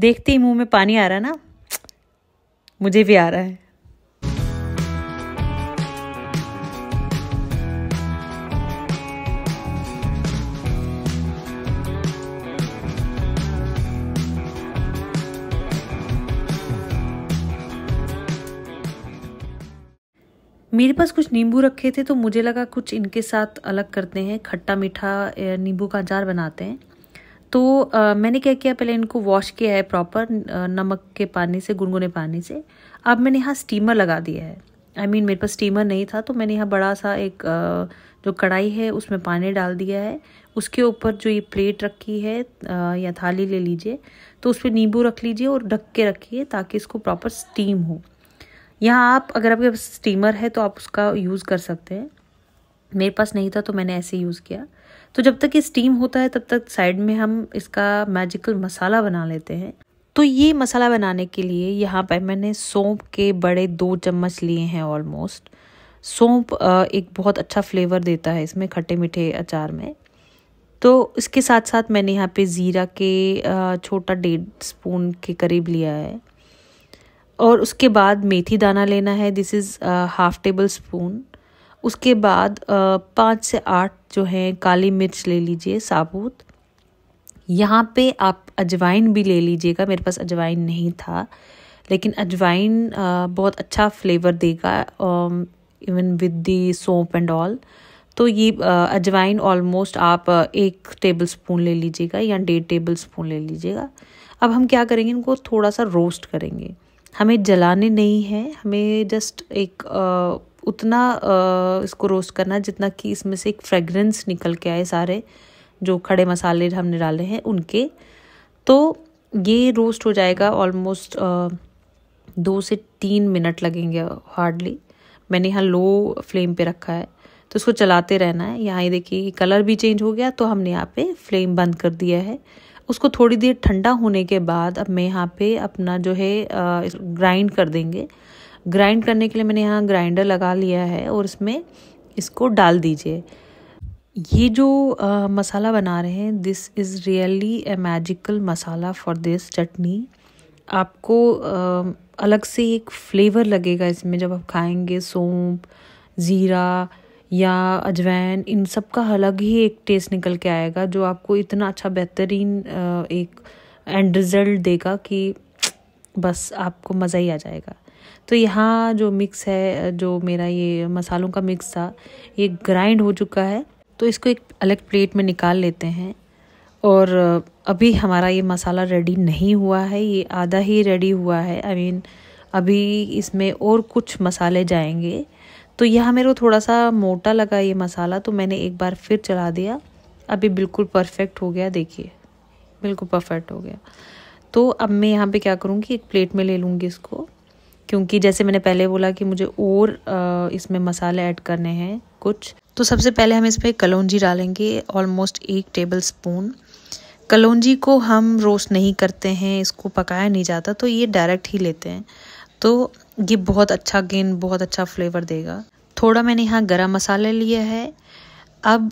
देखते ही मुंह में पानी आ रहा ना मुझे भी आ रहा है मेरे पास कुछ नींबू रखे थे तो मुझे लगा कुछ इनके साथ अलग करते हैं खट्टा मीठा नींबू का अचार बनाते हैं तो आ, मैंने क्या किया पहले इनको वॉश किया है प्रॉपर नमक के पानी से गुनगुने पानी से अब मैंने यहाँ स्टीमर लगा दिया है आई I मीन mean, मेरे पास स्टीमर नहीं था तो मैंने यहाँ बड़ा सा एक आ, जो कढ़ाई है उसमें पानी डाल दिया है उसके ऊपर जो ये प्लेट रखी है आ, या थाली ले लीजिए तो उस पर नींबू रख लीजिए और ढक के रखिए ताकि इसको प्रॉपर स्टीम हो यहाँ आप अगर आपके पास स्टीमर है तो आप उसका यूज़ कर सकते हैं मेरे पास नहीं था तो मैंने ऐसे यूज़ किया तो जब तक ये स्टीम होता है तब तक साइड में हम इसका मैजिकल मसाला बना लेते हैं तो ये मसाला बनाने के लिए यहाँ पर मैंने सौंप के बड़े दो चम्मच लिए हैं ऑलमोस्ट सौंप एक बहुत अच्छा फ्लेवर देता है इसमें खट्टे मीठे अचार में तो इसके साथ साथ मैंने यहाँ पे ज़ीरा के छोटा डेढ़ स्पून के करीब लिया है और उसके बाद मेथी दाना लेना है this is half tablespoon उसके बाद पाँच से आठ जो है काली मिर्च ले लीजिए साबुत यहाँ पे आप अजवाइन भी ले लीजिएगा मेरे पास अजवाइन नहीं था लेकिन अजवाइन बहुत अच्छा फ्लेवर देगा even with the soup and all तो ये अजवाइन ऑलमोस्ट आप एक टेबल स्पून ले लीजिएगा या डेढ़ टेबल स्पून ले लीजिएगा अब हम क्या करेंगे इनको थोड़ा सा रोस्ट करेंगे हमें जलाने नहीं है हमें जस्ट एक उतना इसको रोस्ट करना जितना कि इसमें से एक फ्रेगरेंस निकल के आए सारे जो खड़े मसाले हमने डाले हैं उनके तो ये रोस्ट हो जाएगा ऑलमोस्ट दो से तीन मिनट लगेंगे हार्डली मैंने यहाँ लो फ्लेम पे रखा है तो इसको चलाते रहना है यहाँ ये देखिए कलर भी चेंज हो गया तो हमने यहाँ पे फ्लेम बंद कर दिया है उसको थोड़ी देर ठंडा होने के बाद अब मैं यहाँ पे अपना जो है ग्राइंड कर देंगे ग्राइंड करने के लिए मैंने यहाँ ग्राइंडर लगा लिया है और इसमें इसको डाल दीजिए ये जो आ, मसाला बना रहे हैं this is really a magical masala for this chutney आपको आ, अलग से एक फ्लेवर लगेगा इसमें जब आप खाएंगे सौंप ज़ीरा या अजवैन इन सब का अलग ही एक टेस्ट निकल के आएगा जो आपको इतना अच्छा बेहतरीन एक एंड रिज़ल्ट देगा कि बस आपको मज़ा ही आ जाएगा तो यहाँ जो मिक्स है जो मेरा ये मसालों का मिक्स था ये ग्राइंड हो चुका है तो इसको एक अलग प्लेट में निकाल लेते हैं और अभी हमारा ये मसाला रेडी नहीं हुआ है ये आधा ही रेडी हुआ है आई I मीन mean, अभी इसमें और कुछ मसाले जाएंगे तो यहाँ मेरे को थोड़ा सा मोटा लगा ये मसाला तो मैंने एक बार फिर चला दिया अभी बिल्कुल परफेक्ट हो गया देखिए बिल्कुल परफेक्ट हो गया तो अब मैं यहाँ पे क्या करूँगी एक प्लेट में ले लूँगी इसको क्योंकि जैसे मैंने पहले बोला कि मुझे और इसमें मसाले ऐड करने हैं कुछ तो सबसे पहले हम इस पर कलौजी डालेंगे ऑलमोस्ट एक टेबल स्पून कलौजी को हम रोस्ट नहीं करते हैं इसको पकाया नहीं जाता तो ये डायरेक्ट ही लेते हैं तो ये बहुत अच्छा गेंद बहुत अच्छा फ्लेवर देगा थोड़ा मैंने यहाँ गरम मसाला लिया है अब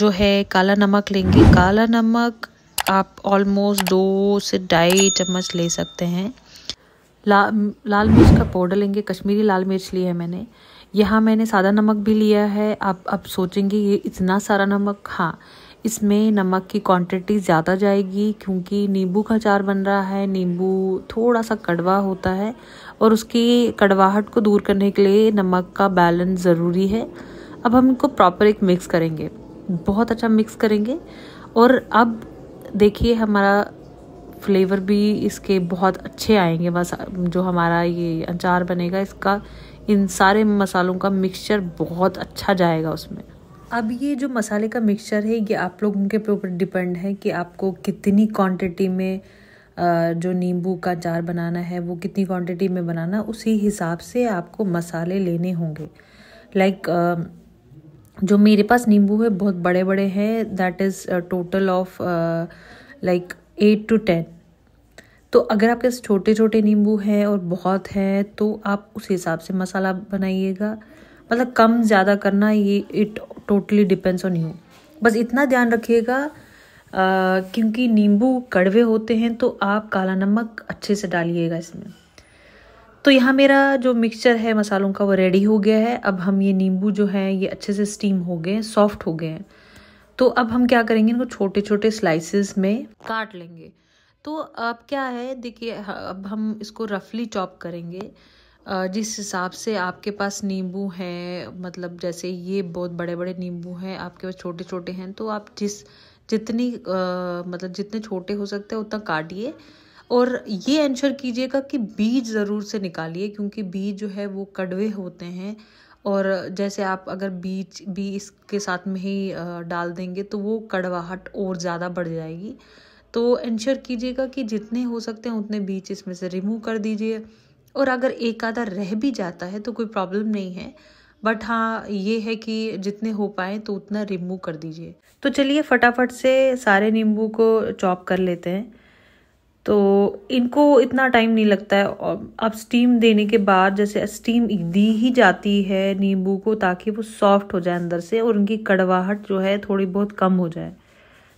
जो है काला नमक लेंगे काला नमक आप ऑलमोस्ट दो से ढाई चम्मच ले सकते हैं ला, लाल मिर्च का पाउडर लेंगे कश्मीरी लाल मिर्च ली है मैंने यहाँ मैंने सादा नमक भी लिया है आप अब सोचेंगे ये इतना सारा नमक हाँ इसमें नमक की क्वांटिटी ज़्यादा जाएगी क्योंकि नींबू का अचार बन रहा है नींबू थोड़ा सा कड़वा होता है और उसकी कड़वाहट को दूर करने के लिए नमक का बैलेंस ज़रूरी है अब हम इनको प्रॉपर एक मिक्स करेंगे बहुत अच्छा मिक्स करेंगे और अब देखिए हमारा फ्लेवर भी इसके बहुत अच्छे आएंगे बस जो हमारा ये अचार बनेगा इसका इन सारे मसालों का मिक्सचर बहुत अच्छा जाएगा उसमें अब ये जो मसाले का मिक्सचर है ये आप लोगों के ऊपर डिपेंड है कि आपको कितनी क्वांटिटी में जो नींबू का अचार बनाना है वो कितनी क्वांटिटी में बनाना उसी हिसाब से आपको मसाले लेने होंगे लाइक like, जो मेरे पास नींबू है बहुत बड़े बड़े हैं that is total of like eight to ten तो अगर आपके पास छोटे छोटे नींबू हैं और बहुत हैं तो आप उस हिसाब से मसाला बनाइएगा मतलब कम ज़्यादा करना ये it totally depends on you बस इतना ध्यान रखिएगा uh, क्योंकि नींबू कड़वे होते हैं तो आप काला नमक अच्छे से डालिएगा इसमें तो यहाँ मेरा जो मिक्सचर है मसालों का वो रेडी हो गया है अब हम ये नींबू जो है ये अच्छे से स्टीम हो गए हैं सॉफ्ट हो गए हैं तो अब हम क्या करेंगे इनको छोटे छोटे स्लाइसेस में काट लेंगे तो अब क्या है देखिए अब हम इसको रफली चॉप करेंगे जिस हिसाब से आपके पास नींबू हैं मतलब जैसे ये बहुत बड़े बड़े नींबू हैं आपके पास छोटे छोटे हैं तो आप जिस जितनी आ, मतलब जितने छोटे हो सकते हैं उतना काटिए और ये एंश्योर कीजिएगा कि बीज ज़रूर से निकालिए क्योंकि बीज जो है वो कड़वे होते हैं और जैसे आप अगर बीज भी इसके साथ में ही डाल देंगे तो वो कड़वाहट और ज़्यादा बढ़ जाएगी तो इंश्योर कीजिएगा कि जितने हो सकते हैं उतने बीज इसमें से रिमूव कर दीजिए और अगर एक आधा रह भी जाता है तो कोई प्रॉब्लम नहीं है बट हाँ ये है कि जितने हो पाए तो उतना रिमूव कर दीजिए तो चलिए फटाफट से सारे नींबू को चॉप कर लेते हैं तो इनको इतना टाइम नहीं लगता है अब स्टीम देने के बाद जैसे स्टीम दी ही जाती है नींबू को ताकि वो सॉफ्ट हो जाए अंदर से और उनकी कड़वाहट जो है थोड़ी बहुत कम हो जाए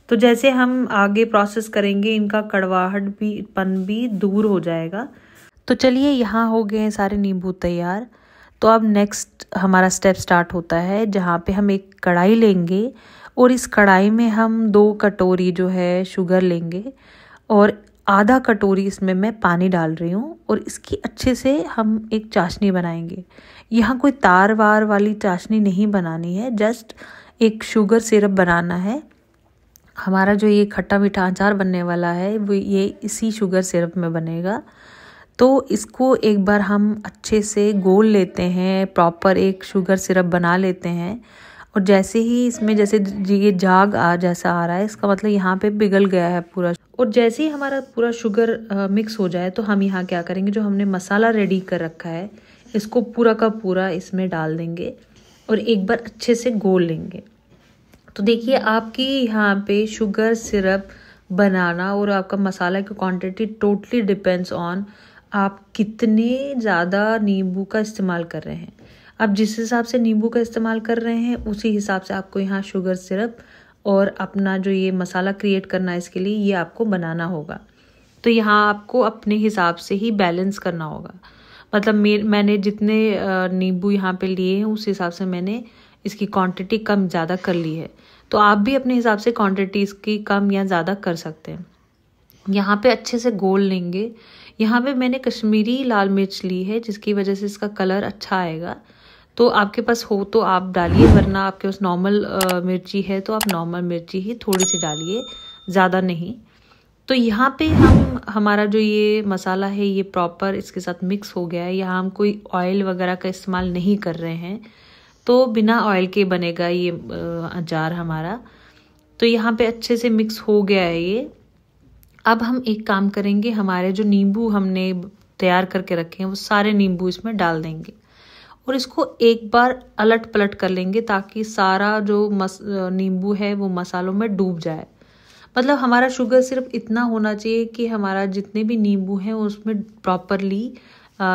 तो जैसे हम आगे प्रोसेस करेंगे इनका कड़वाहट भी पन भी दूर हो जाएगा तो चलिए यहाँ हो गए हैं सारे नींबू तैयार तो अब नेक्स्ट हमारा स्टेप स्टार्ट होता है जहाँ पे हम एक कढ़ाई लेंगे और इस कढ़ाई में हम दो कटोरी जो है शुगर लेंगे और आधा कटोरी इसमें मैं पानी डाल रही हूँ और इसकी अच्छे से हम एक चाशनी बनाएंगे यहाँ कोई तार वार वाली चाशनी नहीं बनानी है जस्ट एक शुगर सिरप बनाना है हमारा जो ये खट्टा मीठा अचार बनने वाला है वो ये इसी शुगर सिरप में बनेगा तो इसको एक बार हम अच्छे से गोल लेते हैं प्रॉपर एक शुगर सिरप बना लेते हैं और जैसे ही इसमें जैसे ये जाग आ जैसा आ रहा है इसका मतलब यहाँ पे पिघल गया है पूरा और जैसे ही हमारा पूरा शुगर आ, मिक्स हो जाए तो हम यहाँ क्या करेंगे जो हमने मसाला रेडी कर रखा है इसको पूरा का पूरा इसमें डाल देंगे और एक बार अच्छे से गोल लेंगे तो देखिए आपकी यहाँ पे शुगर सिरप बनाना और आपका मसाला की क्वांटिटी टोटली डिपेंड्स ऑन आप कितने ज़्यादा नींबू का इस्तेमाल कर रहे हैं आप जिस हिसाब से नींबू का इस्तेमाल कर रहे हैं उसी हिसाब से आपको यहाँ शुगर सिरप और अपना जो ये मसाला क्रिएट करना है इसके लिए ये आपको बनाना होगा तो यहाँ आपको अपने हिसाब से ही बैलेंस करना होगा मतलब मे मैंने जितने नींबू यहाँ पे लिए हैं उस हिसाब से मैंने इसकी क्वांटिटी कम ज़्यादा कर ली है तो आप भी अपने हिसाब से क्वांटिटी इसकी कम या ज़्यादा कर सकते हैं यहाँ पे अच्छे से गोल लेंगे यहाँ पे मैंने कश्मीरी लाल मिर्च ली है जिसकी वजह से इसका कलर अच्छा आएगा तो आपके पास हो तो आप डालिए वरना आपके पास नॉर्मल मिर्ची है तो आप नॉर्मल मिर्ची ही थोड़ी सी डालिए ज़्यादा नहीं तो यहाँ पे हम हमारा जो ये मसाला है ये प्रॉपर इसके साथ मिक्स हो गया है यहाँ हम कोई ऑयल वगैरह का इस्तेमाल नहीं कर रहे हैं तो बिना ऑयल के बनेगा ये अचार हमारा तो यहाँ पे अच्छे से मिक्स हो गया है ये अब हम एक काम करेंगे हमारे जो नींबू हमने तैयार करके रखे हैं वो सारे नींबू इसमें डाल देंगे और इसको एक बार अलट पलट कर लेंगे ताकि सारा जो मस नींबू है वो मसालों में डूब जाए मतलब हमारा शुगर सिर्फ इतना होना चाहिए कि हमारा जितने भी नींबू हैं उसमें प्रॉपरली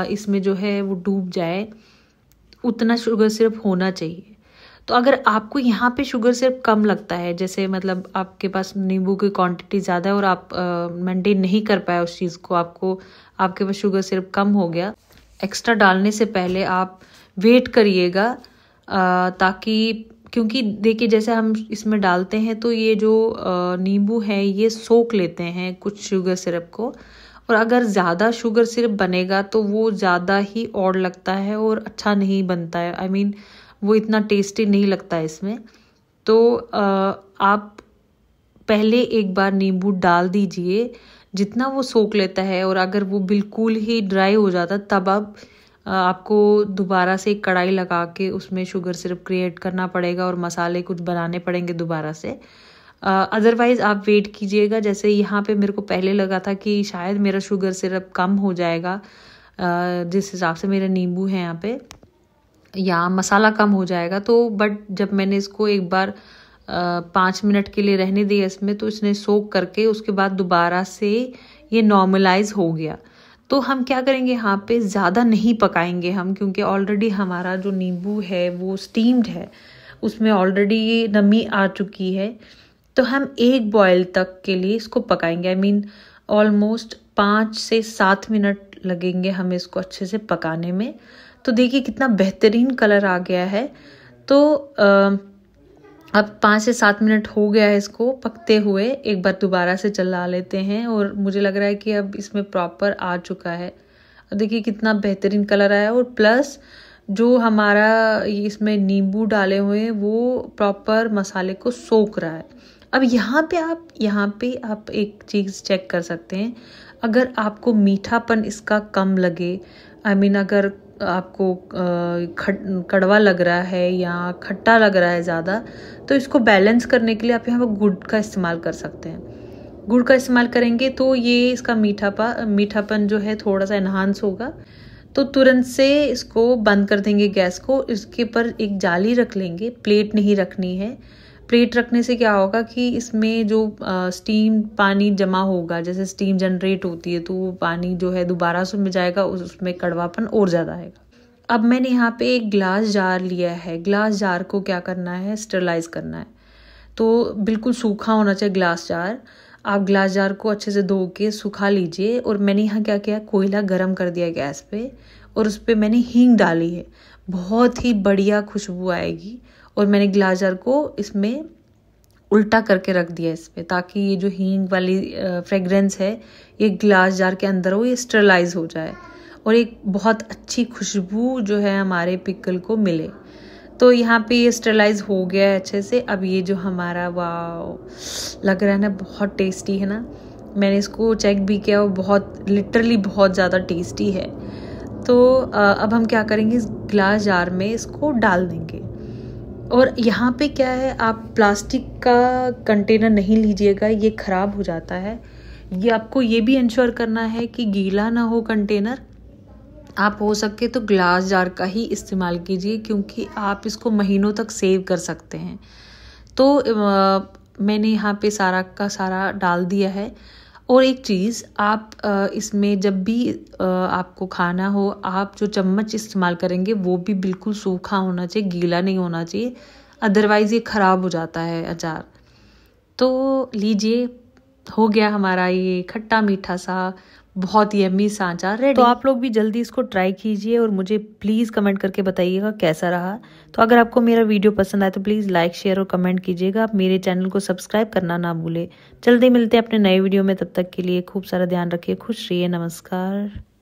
इसमें जो है वो डूब जाए उतना शुगर सिर्फ होना चाहिए तो अगर आपको यहाँ पे शुगर सिर्फ कम लगता है जैसे मतलब आपके पास नींबू की क्वांटिटी ज़्यादा है और आप मेंटेन नहीं कर पाए उस चीज़ को आपको आपके पास शुगर सिर्फ कम हो गया एक्स्ट्रा डालने से पहले आप वेट करिएगा ताकि क्योंकि देखिए जैसे हम इसमें डालते हैं तो ये जो नींबू है ये सोख लेते हैं कुछ शुगर सिरप को और अगर ज़्यादा शुगर सिरप बनेगा तो वो ज़्यादा ही और लगता है और अच्छा नहीं बनता है आई I मीन mean, वो इतना टेस्टी नहीं लगता है इसमें तो आप पहले एक बार नींबू डाल दीजिए जितना वो सोख लेता है और अगर वो बिल्कुल ही ड्राई हो जाता तब अब आपको दोबारा से एक कढ़ाई लगा के उसमें शुगर सिरप क्रिएट करना पड़ेगा और मसाले कुछ बनाने पड़ेंगे दोबारा से अदरवाइज़ आप वेट कीजिएगा जैसे यहाँ पे मेरे को पहले लगा था कि शायद मेरा शुगर सिरप कम हो जाएगा जिस हिसाब से मेरा नींबू है यहाँ पे या मसाला कम हो जाएगा तो बट जब मैंने इसको एक बार पाँच मिनट के लिए रहने दिया इसमें तो इसने सोख करके उसके बाद दोबारा से ये नॉर्मलाइज हो गया तो हम क्या करेंगे यहाँ पे ज़्यादा नहीं पकाएंगे हम क्योंकि ऑलरेडी हमारा जो नींबू है वो स्टीम्ड है उसमें ऑलरेडी नमी आ चुकी है तो हम एक बॉयल तक के लिए इसको पकाएंगे आई मीन ऑलमोस्ट पाँच से सात मिनट लगेंगे हमें इसको अच्छे से पकाने में तो देखिए कितना बेहतरीन कलर आ गया है तो आ, अब पाँच से सात मिनट हो गया है इसको पकते हुए एक बार दोबारा से चला लेते हैं और मुझे लग रहा है कि अब इसमें प्रॉपर आ चुका है और देखिए कितना बेहतरीन कलर आया और प्लस जो हमारा इसमें नींबू डाले हुए हैं वो प्रॉपर मसाले को सोख रहा है अब यहाँ पे आप यहाँ पे आप एक चीज़ चेक कर सकते हैं अगर आपको मीठापन इसका कम लगे आई I मीन mean, अगर आपको खट कड़वा लग रहा है या खट्टा लग रहा है ज़्यादा तो इसको बैलेंस करने के लिए आप यहाँ पर गुड़ का इस्तेमाल कर सकते हैं गुड़ का इस्तेमाल करेंगे तो ये इसका मीठापा मीठापन जो है थोड़ा सा इन्हांस होगा तो तुरंत से इसको बंद कर देंगे गैस को इसके ऊपर एक जाली रख लेंगे प्लेट नहीं रखनी है प्लेट रखने से क्या होगा कि इसमें जो स्टीम पानी जमा होगा जैसे स्टीम जनरेट होती है तो वो पानी जो है दोबारा उसमें में जाएगा उसमें कड़वापन और ज़्यादा आएगा अब मैंने यहाँ पे एक ग्लास जार लिया है ग्लास जार को क्या करना है स्टरलाइज करना है तो बिल्कुल सूखा होना चाहिए ग्लास जार आप ग्लास जार को अच्छे से धो के सुखा लीजिए और मैंने यहाँ क्या किया कोयला गर्म कर दिया गैस पे और उस पर मैंने हींग डाली है बहुत ही बढ़िया खुशबू आएगी और मैंने गिलास जार को इसमें उल्टा करके रख दिया इस पर ताकि ये जो हींग वाली फ्रेगरेंस है ये ग्लास जार के अंदर हो ये स्टरलाइज हो जाए और एक बहुत अच्छी खुशबू जो है हमारे पिकल को मिले तो यहाँ पे ये स्टरलाइज हो गया है अच्छे से अब ये जो हमारा वाह लग रहा है ना बहुत टेस्टी है ना मैंने इसको चेक भी किया और बहुत लिटरली बहुत ज़्यादा टेस्टी है तो अब हम क्या करेंगे इस ग्लास जार में इसको डाल देंगे और यहाँ पे क्या है आप प्लास्टिक का कंटेनर नहीं लीजिएगा ये ख़राब हो जाता है ये आपको ये भी इंश्योर करना है कि गीला ना हो कंटेनर आप हो सके तो ग्लास जार का ही इस्तेमाल कीजिए क्योंकि आप इसको महीनों तक सेव कर सकते हैं तो आ, मैंने यहाँ पे सारा का सारा डाल दिया है और एक चीज़ आप इसमें जब भी आपको खाना हो आप जो चम्मच इस्तेमाल करेंगे वो भी बिल्कुल सूखा होना चाहिए गीला नहीं होना चाहिए अदरवाइज़ ये ख़राब हो जाता है अचार तो लीजिए हो गया हमारा ये खट्टा मीठा सा बहुत यम्मी सांचा रेडी तो आप लोग भी जल्दी इसको ट्राई कीजिए और मुझे प्लीज़ कमेंट करके बताइएगा कैसा रहा तो अगर आपको मेरा वीडियो पसंद आए तो प्लीज़ लाइक शेयर और कमेंट कीजिएगा आप मेरे चैनल को सब्सक्राइब करना ना भूले जल्दी मिलते हैं अपने नए वीडियो में तब तक के लिए खूब सारा ध्यान रखिए खुश रहिए नमस्कार